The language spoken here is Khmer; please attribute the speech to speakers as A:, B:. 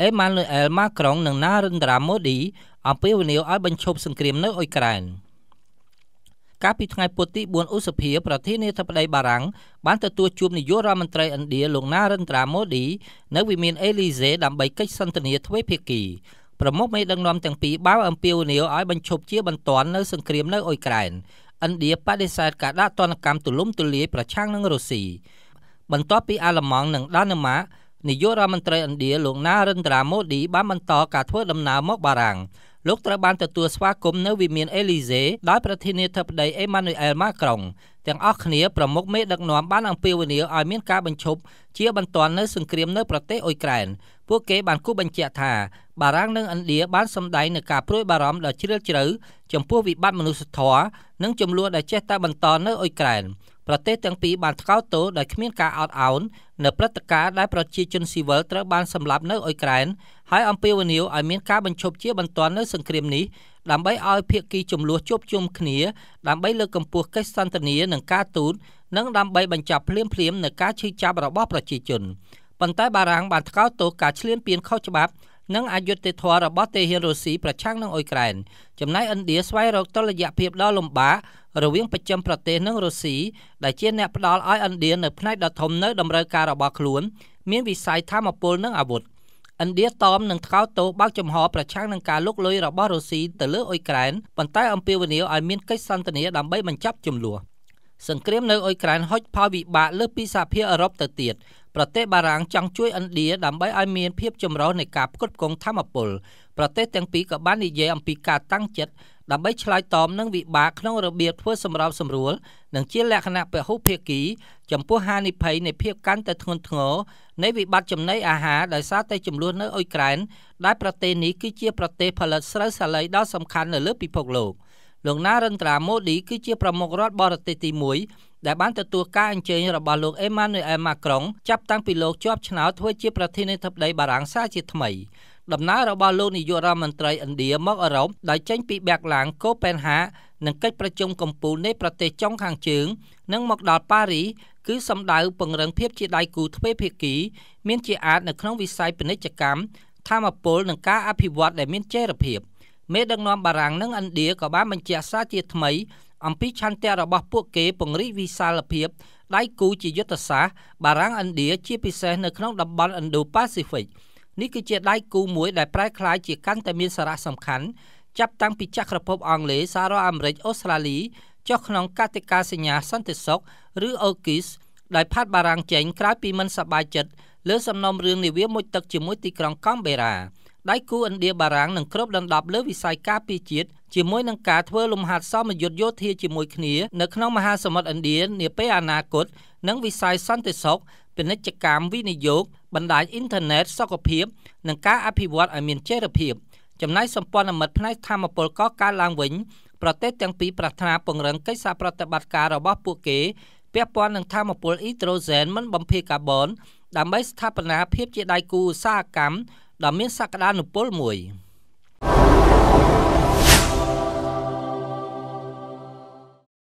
A: អេម៉ានូអែលម៉ាក្រុងនិងណារិនដ្រាម៉ូឌីអំពាវនាវឲ្យបញ្ឈប់សង្គ្រាមនៅអ៊ុយក្រែនកាលពីថ្ងៃពុធទី4ឧសភាប្រធានាធិបតីបារាំងបានទទួលជួបនាយករដ្ឋមន្ត្រីឥណ្ឌាលោកណារិនត្រាម៉ូឌីនៅវិមានអេលីសេដើម្បីកិច្ចសន្ទនាទ្វេភាគីប្រមុខមេដឹកនាំទាំងពីរបានអំពាវនាវឲ្យបញ្ឈប់ជាបន្ទាន់នៅសង្គ្រាមនៅអ៊ុយក្រែនឥណ្ឌាបដិសេធការដាក់ទណ្ឌកម្មទូលំទូលាយប្រឆាំងនឹងរុស្ស៊ីបន្ទាប់ពីអាល្លឺម៉ង់និងដាណឺម៉ាកនាយករដ្ឋមន្ត្រីឥណ្ឌាលោកណារិនត្រាម៉ូឌីបានបន្តការធ្វើដំណើរមក បារាំងលោកត្រូវបានទទួលស្វាគមន៍នៅវិមានអេលីសេដោយប្រធានាធិបតីអេម៉ានូអែលម៉ាក្រុងទាំងអស់គ្នាប្រមុខមេដឹកនាំបានអំពាវនាវឲ្យមានការបញ្ឈប់ជាបន្ទាន់នៅសង្គ្រាមនៅប្រទេសអ៊ុយក្រែនពួកគេបានគូបញ្ជាក់ថាបារាំងនិងឥណ្ឌាបានសម្ដែងនឹងការព្រួយបារម្ភដ៏ជ្រាលជ្រៅចំពោះវិបត្តិមនុស្សធម៌និងចំនួនដែលចេះតែបន្តនៅអ៊ុយក្រែនប្រទេសទាំងពីរបានថ្កោលទោសដោយគ្មានការអត់ឱននៅព្រឹត្តិការណ៍ដែលប្រជាជនស៊ីវិលត្រូវបានសម្លាប់នៅអ៊ុយក្រែនហើយអំពាវនាវឲ្យមានការបញ្ឈប់ជាបន្ទាន់នៅសង្គ្រាមនេះដើម្បីឲ្យភាគីចំនួនជួបជុំគ្នាដើម្បីលើកកម្ពស់កិច្ចសន្តិនិកនិងការទូតនិងដើម្បីបញ្ចប់ភ្លាមភ្លាមនឹងការឈឺចាប់របស់ប្រជាជនប៉ុន្តែបារាំងបានថ្កោលទោសការឈ្លានពានខុសច្បាប់និងអយុត្តិធម៌របស់ទាហានរុស្ស៊ីប្រឆាំងនឹងអ៊ុយក្រែនចំណែកឥណ្ឌាស្វែងរកតុល្យភាពដ៏លំបាករវាងប្រចាំប្រទេសនិងរុស្ស៊ីដែលជាអ្នកផ្ដល់ឲ្យឥណ្ឌានៅផ្នែកដ៏ធំនៅតម្រូវការរបស់ខ្លួនមានវិស័យធម្មពលនិងអាវុធឥណ្ឌាតមនឹងថ្កោលទោសបើកចំហប្រឆាំងនឹងការលុកលុយរបស់រុស្ស៊ីទៅលើអ៊ុយក្រែនប៉ុន្តែអំពាវនាវឲ្យមានកិច្ចសន្ទនាដើម្បីបញ្ចប់ជម្លោះសង្គ្រាមនៅអ៊ុយក្រែនហុចផលវិបាកលើ ពីសហភាពអឺរ៉ុបទៅទៀតប្រទេសបារាំងចង់ជួយឥណ្ឌាដើម្បីឲ្យមានភាព ចម្រុះនៃការផ្គត់ផ្គង់ធម្មពលប្រទេសទាំងពីរក៏បាននិយាយអំពីការតាំងចិត្តដើម្បីឆ្លើយតបនឹងវិបាកក្នុងរបៀបធ្វើសម្របសម្រួលនិងជាលក្ខណៈពហុភាគីចំពោះហានិភ័យនៃភាពកាន់តែធ្ងន់ធ្ងរនៃវិបត្តិចំណីអាហារដោយសារតែចំនួននៅអ៊ុយក្រែនដែលប្រទេសនេះគឺជាប្រទេសផលិតស្រូវសាលីដ៏សំខាន់នៅលើពិភពលោកលោកណារិនត្រាម៉ូឌីគឺជាប្រមុខរដ្ឋបរទេសទី1ដែលបានទទួលការអញ្ជើញរបស់លោកអេម៉ានូអែលម៉ាក្រុងចាប់តាំងពីលោកជាប់ឆ្នោតធ្វើជាប្រធានាធិបតីបារាំងសាជាថ្មីដំណើររបស់លោកនាយករដ្ឋមន្ត្រីឥណ្ឌាមកអឺរ៉ុបដោយចេញពីបាក់ឡាងកូប៉េនហានិងកិច្ចប្រជុំកំពូលនៃប្រទេសចុងខាងជើង និងមកដល់ប៉ារីគឺសម្ដៅពង្រឹងភាពជាដៃគូទ្វេភាគីមានជាអាចនៅក្នុងវិស័យពាណិជ្ជកម្មធម្មពលនិងការអភិវឌ្ឍដែលមានចីរភាពមេដឹកនាំបារាំងនិងឥណ្ឌាក៏បានបញ្ជាក់សារជាថ្មី អំពីឆន្ទៈរបស់ ពួកគេពង្រីកវិសាលភាពដៃគូជាយុទ្ធសាស្ត្របារាំងឥណ្ឌាជាពិសេសនៅក្នុងតំបន់ Indo-Pacific ។នេះគឺជាដៃគូមួយដែលប្រែក្លាយជាកាន់តែមានសារៈសំខាន់ចាប់តាំងពីចក្រភពអង់គ្លេសសហរដ្ឋអាមេរិកអូស្ត្រាលីចុះក្នុងកតិកាសញ្ញាសន្តិសុខឬ AUKUS ដែលផាត់បារាំងចេញក្រោយពីមិនសប្បាយចិត្តលើសំណុំរឿងនាវាមុជទឹកជាមួយទីក្រុងកំបេរ៉ាដៃគូឥណ្ឌាបារាំងនឹងគ្របដណ្ដប់លើវិស័យការពារជាតិជាមួយនឹងការធ្វើលំហាត់សមយុទ្ធយោធាជាមួយគ្នា នៅក្នុងមហាសមុទ្រឥណ្ឌានាពេលអនាគតនិងវិស័យសន្តិសុខពាណិជ្ជកម្មវិនិយោគបណ្ដាញអ៊ីនធឺណិតសុខភាពនិងការអភិវឌ្ឍឲ្យមានចីរភាពចំណែកសម្ព័ន្ធមិត្តផ្នែកធម្មពលកកើតឡើងវិញ ប្រទេសទាំងពីរប្រាថ្នាពង្រឹងកិច្ចសហប្រតិបត្តិការរបស់ពួកគេពាក់ព័ន្ធនឹងធម្មពលអ៊ីត្រូហ្សែនមិនបំភាយកាបូនដើម្បីស្ថាបនាភាពជាដៃគូឧស្សាហកម្មដ៏មានសក្តានុពលមួយ។